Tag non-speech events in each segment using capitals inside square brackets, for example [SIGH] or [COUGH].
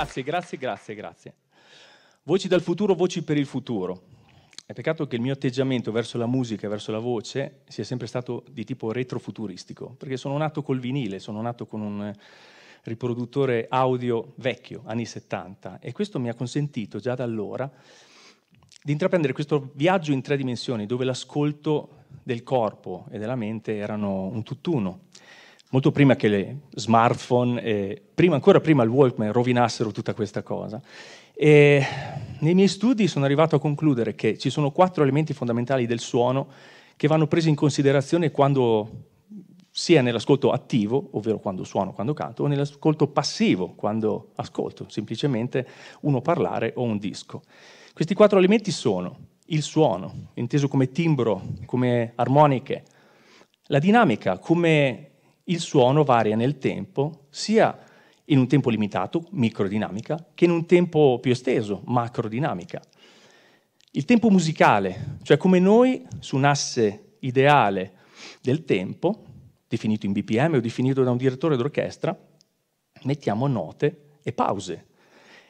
grazie, grazie, grazie, grazie. Voci dal futuro, voci per il futuro. È peccato che il mio atteggiamento verso la musica e verso la voce sia sempre stato di tipo retrofuturistico, perché sono nato col vinile, sono nato con un riproduttore audio vecchio, anni 70, e questo mi ha consentito già da allora di intraprendere questo viaggio in tre dimensioni, dove l'ascolto del corpo e della mente erano un tutt'uno molto prima che le smartphone, e prima, ancora prima il Walkman, rovinassero tutta questa cosa. E nei miei studi sono arrivato a concludere che ci sono quattro elementi fondamentali del suono che vanno presi in considerazione quando sia nell'ascolto attivo, ovvero quando suono, quando canto, o nell'ascolto passivo, quando ascolto semplicemente uno parlare o un disco. Questi quattro elementi sono il suono, inteso come timbro, come armoniche, la dinamica, come il suono varia nel tempo, sia in un tempo limitato, microdinamica, che in un tempo più esteso, macrodinamica. Il tempo musicale, cioè come noi su un asse ideale del tempo, definito in BPM o definito da un direttore d'orchestra, mettiamo note e pause.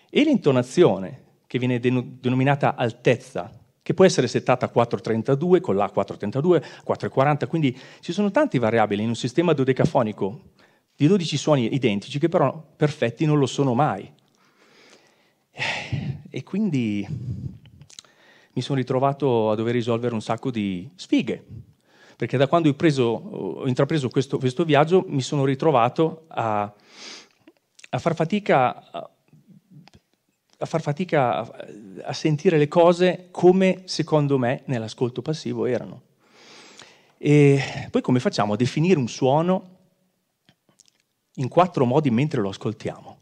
E l'intonazione, che viene denominata altezza che può essere settata a 432 con l'A432, 440, quindi ci sono tante variabili in un sistema dodecafonico di 12 suoni identici che però perfetti non lo sono mai. Eh, e quindi mi sono ritrovato a dover risolvere un sacco di sfighe, perché da quando ho, preso, ho intrapreso questo, questo, viaggio mi sono ritrovato a, a far fatica a, a far fatica a, a sentire le cose come secondo me nell'ascolto passivo erano. E poi come facciamo a definire un suono in quattro modi mentre lo ascoltiamo?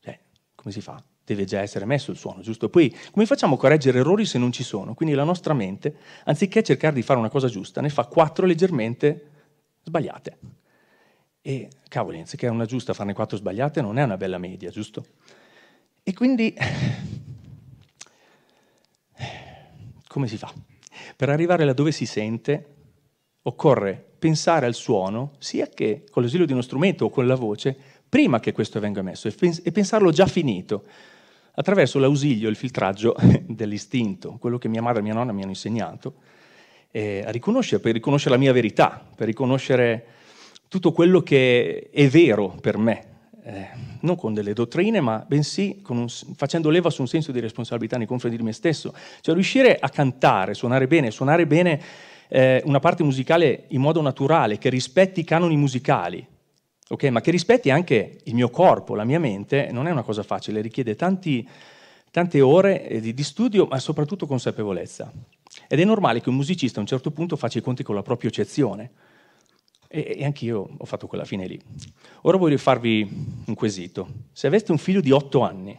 Cioè, come si fa? Deve già essere messo il suono, giusto? Poi come facciamo a correggere errori se non ci sono? Quindi la nostra mente, anziché cercare di fare una cosa giusta, ne fa quattro leggermente sbagliate. E cavoli, anziché una giusta farne quattro sbagliate non è una bella media, giusto? E quindi, come si fa? Per arrivare laddove si sente, occorre pensare al suono, sia che con l'ausilio di uno strumento o con la voce, prima che questo venga messo, e pensarlo già finito, attraverso l'ausilio, il filtraggio [LAUGHS] dell'istinto, quello che mia madre e mia nonna mi hanno insegnato, eh, a riconoscere, per riconoscere la mia verità, per riconoscere tutto quello che è vero per me, eh, non con delle dottrine, ma bensì un, facendo leva su un senso di responsabilità nei confronti di me stesso. Cioè riuscire a cantare, suonare bene, suonare bene eh, una parte musicale in modo naturale, che rispetti i canoni musicali, okay? ma che rispetti anche il mio corpo, la mia mente, non è una cosa facile, richiede tanti, tante ore eh, di, di studio, ma soprattutto consapevolezza. Ed è normale che un musicista a un certo punto faccia i conti con la propria eccezione e, e anch'io ho fatto quella fine lì. Ora voglio farvi un quesito. Se aveste un figlio di otto anni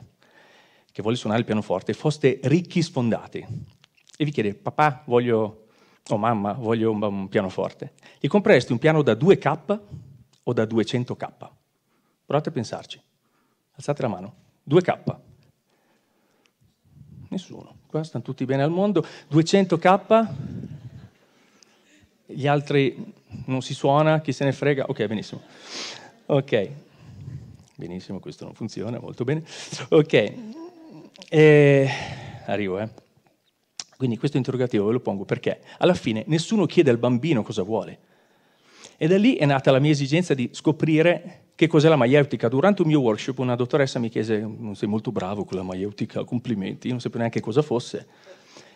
che vuole suonare il pianoforte foste ricchi sfondati e vi chiede papà voglio, o mamma voglio un, un pianoforte, gli comprereste un piano da 2K o da 200K? Provate a pensarci. Alzate la mano. 2K. Nessuno. Qua stanno tutti bene al mondo. 200K. Gli altri non si suona, chi se ne frega, ok, benissimo. Ok, benissimo, questo non funziona, molto bene. Ok, e... Eh, arrivo, eh. Quindi questo interrogativo ve lo pongo perché alla fine nessuno chiede al bambino cosa vuole. E da lì è nata la mia esigenza di scoprire che cos'è la maieutica. Durante un mio workshop una dottoressa mi chiese, non sei molto bravo con la maieutica, complimenti, non sapevo neanche cosa fosse.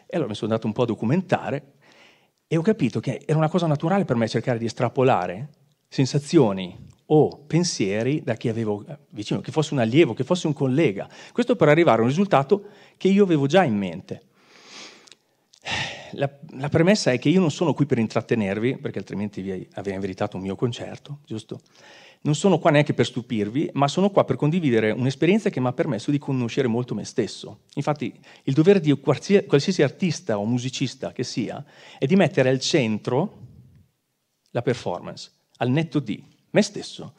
E allora mi sono andato un po' a documentare e ho capito che era una cosa naturale per me cercare di estrapolare sensazioni o pensieri da chi avevo eh, vicino, che fosse un allievo, che fosse un collega. Questo per arrivare a un risultato che io avevo già in mente. La, la premessa è che io non sono qui per intrattenervi, perché altrimenti vi avrei invitato un mio concerto, giusto? non sono qua neanche per stupirvi, ma sono qua per condividere un'esperienza che mi ha permesso di conoscere molto me stesso. Infatti, il dovere di qualsiasi artista o musicista che sia è di mettere al centro la performance, al netto di me stesso,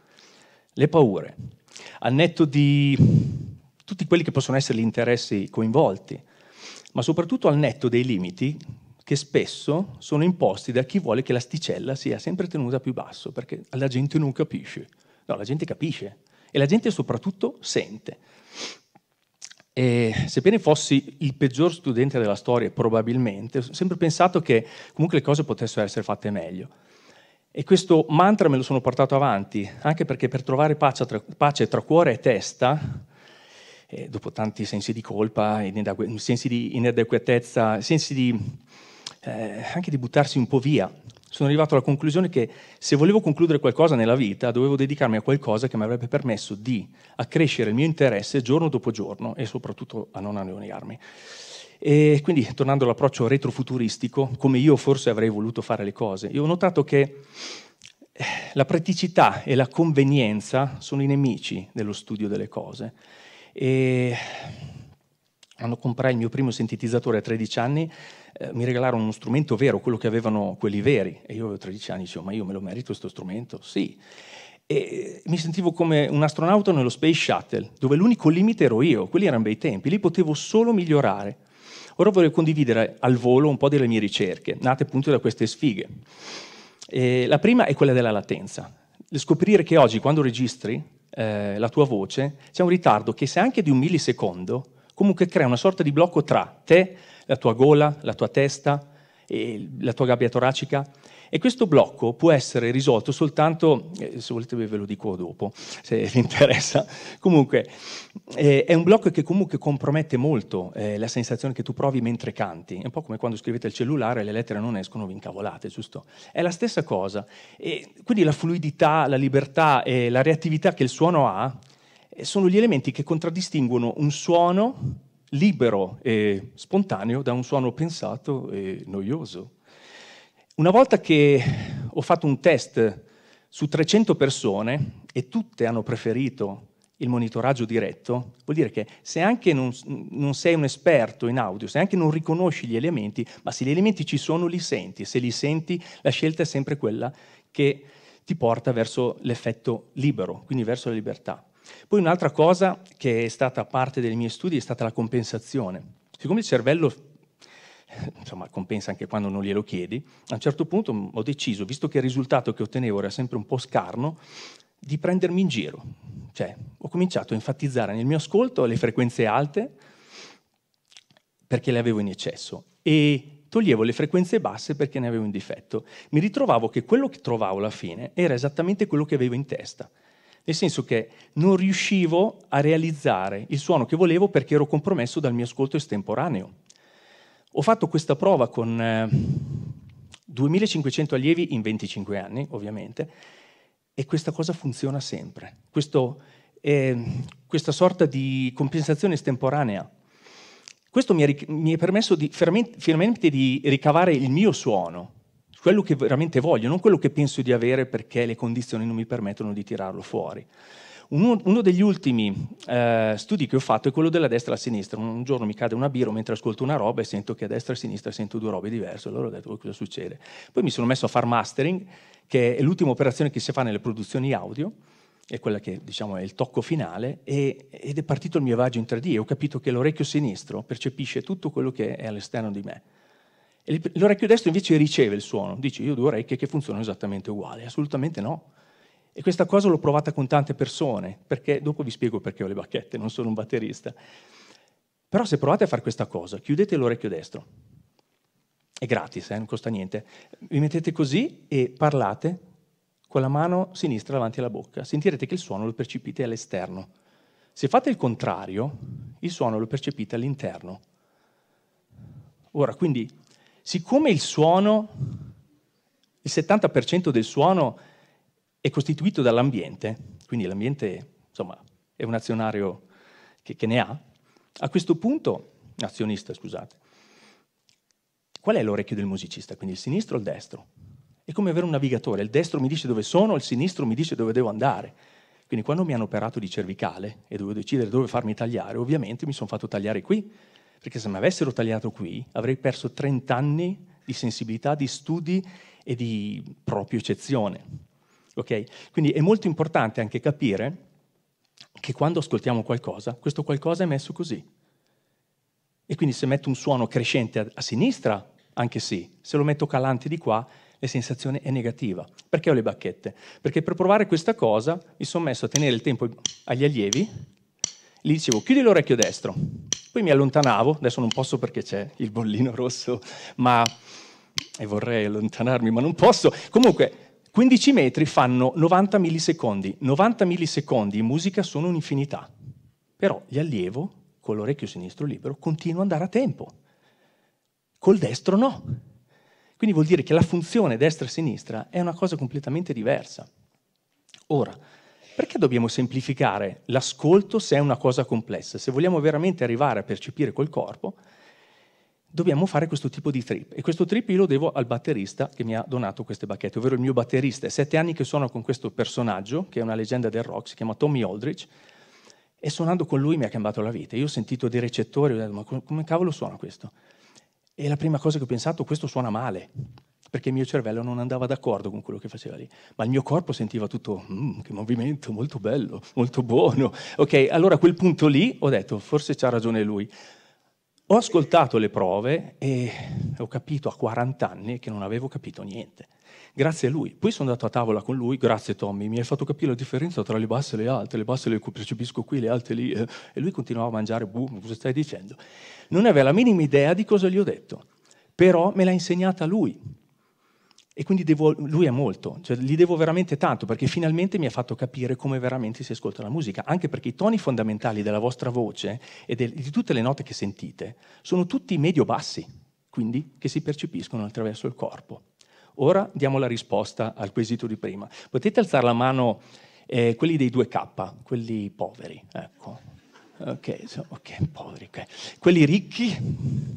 le paure, al netto di tutti quelli che possono essere gli interessi coinvolti, ma soprattutto al netto dei limiti che spesso sono imposti da chi vuole che l'asticella sia sempre tenuta più basso, perché la gente non capisce. No, la gente capisce e la gente soprattutto sente. E, sebbene fossi il peggior studente della storia, probabilmente, ho sempre pensato che comunque le cose potessero essere fatte meglio. E questo mantra me lo sono portato avanti, anche perché per trovare pace tra, pace tra cuore e testa, eh, dopo tanti sensi di colpa, sensi di inadeguatezza, sensi di eh, anche di buttarsi un po' via. Sono arrivato alla conclusione che se volevo concludere qualcosa nella vita, dovevo dedicarmi a qualcosa che mi avrebbe permesso di accrescere il mio interesse giorno dopo giorno e soprattutto a non annoiarmi. E quindi, tornando all'approccio retrofuturistico, come io forse avrei voluto fare le cose, io ho notato che eh, la praticità e la convenienza sono i nemici dello studio delle cose. E quando comprai il mio primo sintetizzatore a 13 anni, eh, mi regalarono uno strumento vero, quello che avevano quelli veri. E io avevo 13 anni, dicevo, ma io me lo merito questo strumento? Sì. E eh, mi sentivo come un astronauta nello Space Shuttle, dove l'unico limite ero io, quelli erano bei tempi, lì potevo solo migliorare. Ora vorrei condividere al volo un po' delle mie ricerche, nate appunto da queste sfighe. E la prima è quella della latenza. Scoprire che oggi, quando registri eh, la tua voce, c'è un ritardo che se anche di un millisecondo, comunque crea una sorta di blocco tra te, la tua gola, la tua testa, la tua gabbia toracica. E questo blocco può essere risolto soltanto, eh, se volete ve lo dico dopo, se [LAUGHS] vi interessa. Comunque, eh, è un blocco che comunque compromette molto eh, la sensazione che tu provi mentre canti. È un po' come quando scrivete il cellulare e le lettere non escono, vi incavolate, giusto? È la stessa cosa. E quindi la fluidità, la libertà e la reattività che il suono ha sono gli elementi che contraddistinguono un suono libero e spontaneo da un suono pensato e noioso. Una volta che ho fatto un test su 300 persone e tutte hanno preferito il monitoraggio diretto, vuol dire che se anche non, non, sei un esperto in audio, se anche non riconosci gli elementi, ma se gli elementi ci sono li senti, se li senti la scelta è sempre quella che ti porta verso l'effetto libero, quindi verso la libertà. Poi un'altra cosa che è stata parte dei miei studi è stata la compensazione. Siccome il cervello eh, insomma, compensa anche quando non glielo chiedi, a un certo punto ho deciso, visto che il risultato che ottenevo era sempre un po' scarno, di prendermi in giro. Cioè, ho cominciato a enfatizzare nel mio ascolto le frequenze alte perché le avevo in eccesso e toglievo le frequenze basse perché ne avevo in difetto. Mi ritrovavo che quello che trovavo alla fine era esattamente quello che avevo in testa nel senso che non riuscivo a realizzare il suono che volevo perché ero compromesso dal mio ascolto estemporaneo. Ho fatto questa prova con eh, 2500 allievi in 25 anni, ovviamente, e questa cosa funziona sempre. Questo, eh, questa sorta di compensazione estemporanea. Questo mi ha, mi ha permesso di, finalmente di ricavare il mio suono, quello che veramente voglio, non quello che penso di avere perché le condizioni non mi permettono di tirarlo fuori. Uno, uno degli ultimi eh, studi che ho fatto è quello della destra e alla sinistra. Un giorno mi cade una birra mentre ascolto una roba e sento che a destra e a sinistra sento due robe diverse. Allora ho detto cosa succede. Poi mi sono messo a far mastering, che è l'ultima operazione che si fa nelle produzioni audio è quella che diciamo è il tocco finale, e, ed è partito il mio vagio in 3D e ho capito che l'orecchio sinistro percepisce tutto quello che è all'esterno di me. L'orecchio destro invece riceve il suono, dice io ho due orecchie che funzionano esattamente uguali, assolutamente no. E questa cosa l'ho provata con tante persone, perché dopo vi spiego perché ho le bacchette, non sono un batterista. Però se provate a fare questa cosa, chiudete l'orecchio destro, è gratis, eh, non costa niente, vi mettete così e parlate con la mano sinistra davanti alla bocca, sentirete che il suono lo percepite all'esterno. Se fate il contrario, il suono lo percepite all'interno. Ora, quindi siccome il suono, il 70% del suono è costituito dall'ambiente, quindi l'ambiente insomma, è un azionario che, che ne ha, a questo punto, azionista scusate, qual è l'orecchio del musicista? Quindi il sinistro o il destro? È come avere un navigatore, il destro mi dice dove sono, il sinistro mi dice dove devo andare. Quindi quando mi hanno operato di cervicale e dovevo decidere dove farmi tagliare, ovviamente mi sono fatto tagliare qui, perché se mi avessero tagliato qui avrei perso 30 anni di sensibilità, di studi e di proprio eccezione. Okay? Quindi è molto importante anche capire che quando ascoltiamo qualcosa, questo qualcosa è messo così. E quindi se metto un suono crescente a, a sinistra, anche sì, se lo metto calante di qua, la sensazione è negativa. Perché ho le bacchette? Perché per provare questa cosa mi sono messo a tenere il tempo agli allievi, gli dicevo chiudi l'orecchio destro, poi mi allontanavo, adesso non posso perché c'è il bollino rosso, ma... e vorrei allontanarmi, ma non posso. Comunque, 15 metri fanno 90 millisecondi. 90 millisecondi in musica sono un'infinità. Però gli allievo, con l'orecchio sinistro libero, continua ad andare a tempo. Col destro no. Quindi vuol dire che la funzione destra sinistra è una cosa completamente diversa. Ora, perché dobbiamo semplificare l'ascolto se è una cosa complessa? Se vogliamo veramente arrivare a percepire col corpo, dobbiamo fare questo tipo di trip. E questo trip io lo devo al batterista che mi ha donato queste bacchette, ovvero il mio batterista. È sette anni che suono con questo personaggio, che è una leggenda del rock, si chiama Tommy Aldrich, e suonando con lui mi ha cambiato la vita. Io ho sentito dei recettori, ho detto, ma come cavolo suona questo? E la prima cosa che ho pensato, questo suona male perché il mio cervello non andava d'accordo con quello che faceva lì, ma il mio corpo sentiva tutto, mm, che movimento, molto bello, molto buono. Ok, allora a quel punto lì ho detto, forse c'ha ragione lui. Ho ascoltato le prove e ho capito a 40 anni che non avevo capito niente. Grazie a lui. Poi sono andato a tavola con lui, grazie Tommy, mi hai fatto capire la differenza tra le basse e le alte, le basse le percepisco qui, le alte lì. Eh, e lui continuava a mangiare, boom, cosa stai dicendo? Non aveva la minima idea di cosa gli ho detto, però me l'ha insegnata lui e quindi devo, lui è molto, cioè gli devo veramente tanto perché finalmente mi ha fatto capire come veramente si ascolta la musica, anche perché i toni fondamentali della vostra voce e del, di tutte le note che sentite sono tutti medio-bassi, quindi che si percepiscono attraverso il corpo. Ora diamo la risposta al quesito di prima. Potete alzare la mano eh, quelli dei 2K, quelli poveri, ecco. Ok, so, okay poveri, okay. quelli ricchi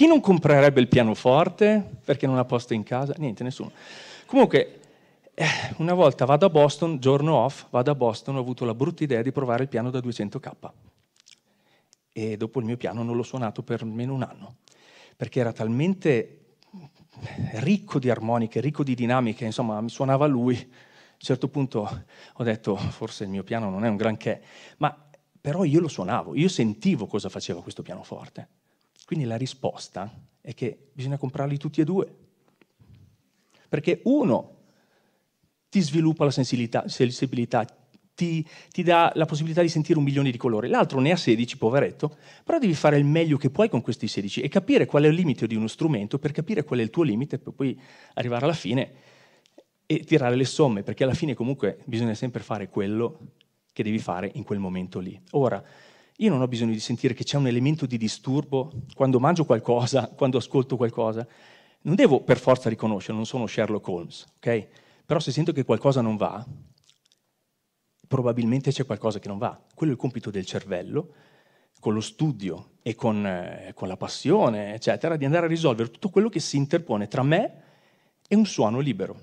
chi non comprerebbe il pianoforte perché non ha posto in casa? Niente, nessuno. Comunque, eh, una volta vado a Boston, giorno off, vado a Boston, ho avuto la brutta idea di provare il piano da 200k. E dopo il mio piano non l'ho suonato per meno un anno, perché era talmente ricco di armoniche, ricco di dinamiche, insomma, mi suonava lui. A un certo punto ho detto, forse il mio piano non è un granché, ma però io lo suonavo, io sentivo cosa faceva questo pianoforte. Quindi la risposta è che bisogna comprarli tutti e due. Perché uno ti sviluppa la sensibilità, sensibilità ti, ti, dà la possibilità di sentire un milione di colori, l'altro ne ha 16, poveretto, però devi fare il meglio che puoi con questi 16 e capire qual è il limite di uno strumento per capire qual è il tuo limite per poi arrivare alla fine e tirare le somme, perché alla fine comunque bisogna sempre fare quello che devi fare in quel momento lì. Ora, io non ho bisogno di sentire che c'è un elemento di disturbo quando mangio qualcosa, [LAUGHS] quando ascolto qualcosa. Non devo per forza riconoscere, non sono Sherlock Holmes, ok? Però se sento che qualcosa non va, probabilmente c'è qualcosa che non va. Quello è il compito del cervello, con lo studio e con, eh, con la passione, eccetera, di andare a risolvere tutto quello che si interpone tra me e un suono libero.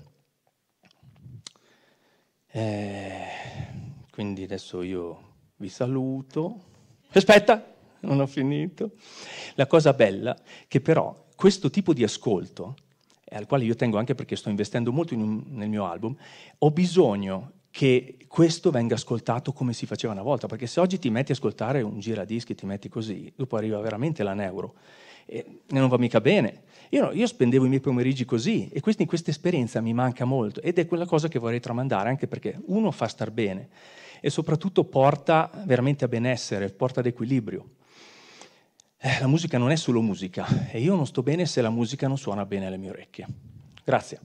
Eh, quindi adesso io vi saluto. Aspetta, non ho finito. La cosa bella è che però questo tipo di ascolto, al quale io tengo anche perché sto investendo molto in un, nel mio album, ho bisogno che questo venga ascoltato come si faceva una volta, perché se oggi ti metti a ascoltare un giradischi, ti metti così, dopo arriva veramente la neuro e non va mica bene. Io, no, io spendevo i miei pomeriggi così e quindi questa esperienza mi manca molto ed è quella cosa che vorrei tramandare anche perché uno fa star bene e soprattutto porta veramente a benessere, porta ad equilibrio. Eh, la musica non è solo musica e io non sto bene se la musica non suona bene alle mie orecchie. Grazie.